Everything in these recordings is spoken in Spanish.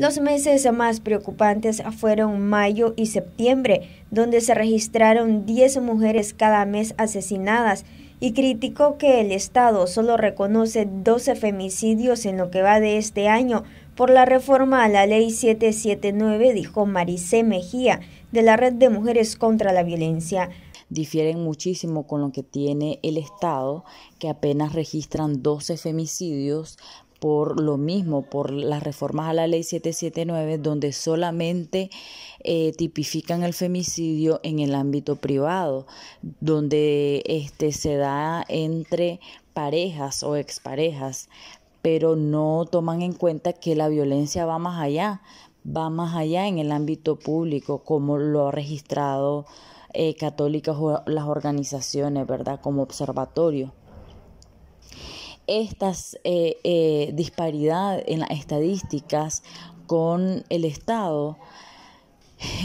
Los meses más preocupantes fueron mayo y septiembre, donde se registraron 10 mujeres cada mes asesinadas y criticó que el Estado solo reconoce 12 femicidios en lo que va de este año por la reforma a la Ley 779, dijo Maricé Mejía, de la Red de Mujeres contra la Violencia difieren muchísimo con lo que tiene el Estado, que apenas registran 12 femicidios por lo mismo, por las reformas a la ley 779, donde solamente eh, tipifican el femicidio en el ámbito privado, donde este, se da entre parejas o exparejas, pero no toman en cuenta que la violencia va más allá, va más allá en el ámbito público, como lo ha registrado eh, católicas o las organizaciones, ¿verdad? Como observatorio estas disparidades eh, eh, disparidad en las estadísticas con el Estado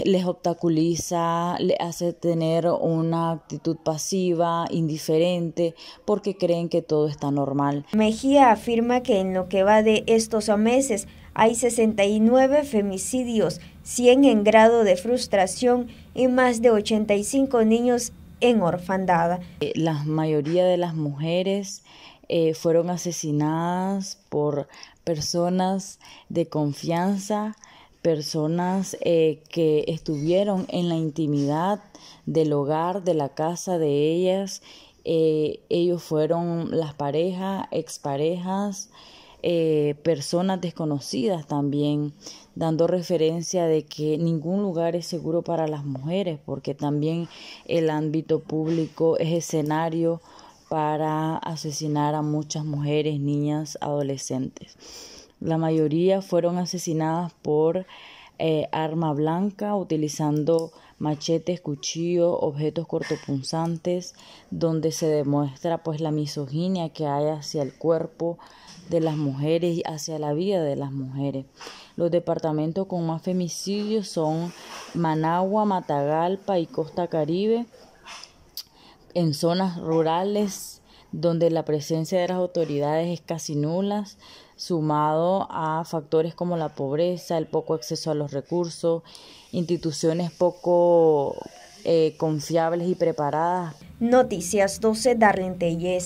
les obstaculiza, les hace tener una actitud pasiva, indiferente, porque creen que todo está normal. Mejía afirma que en lo que va de estos meses hay 69 femicidios, 100 en grado de frustración y más de 85 niños en orfandad. Eh, la mayoría de las mujeres eh, fueron asesinadas por personas de confianza, personas eh, que estuvieron en la intimidad del hogar, de la casa de ellas. Eh, ellos fueron las parejas, exparejas, personas desconocidas también, dando referencia de que ningún lugar es seguro para las mujeres, porque también el ámbito público es escenario para asesinar a muchas mujeres, niñas, adolescentes. La mayoría fueron asesinadas por eh, arma blanca utilizando machetes, cuchillos, objetos cortopunzantes, donde se demuestra pues la misoginia que hay hacia el cuerpo de las mujeres y hacia la vida de las mujeres. Los departamentos con más femicidios son Managua, Matagalpa y Costa Caribe, en zonas rurales donde la presencia de las autoridades es casi nula, sumado a factores como la pobreza, el poco acceso a los recursos, instituciones poco eh, confiables y preparadas. Noticias 12, Darlene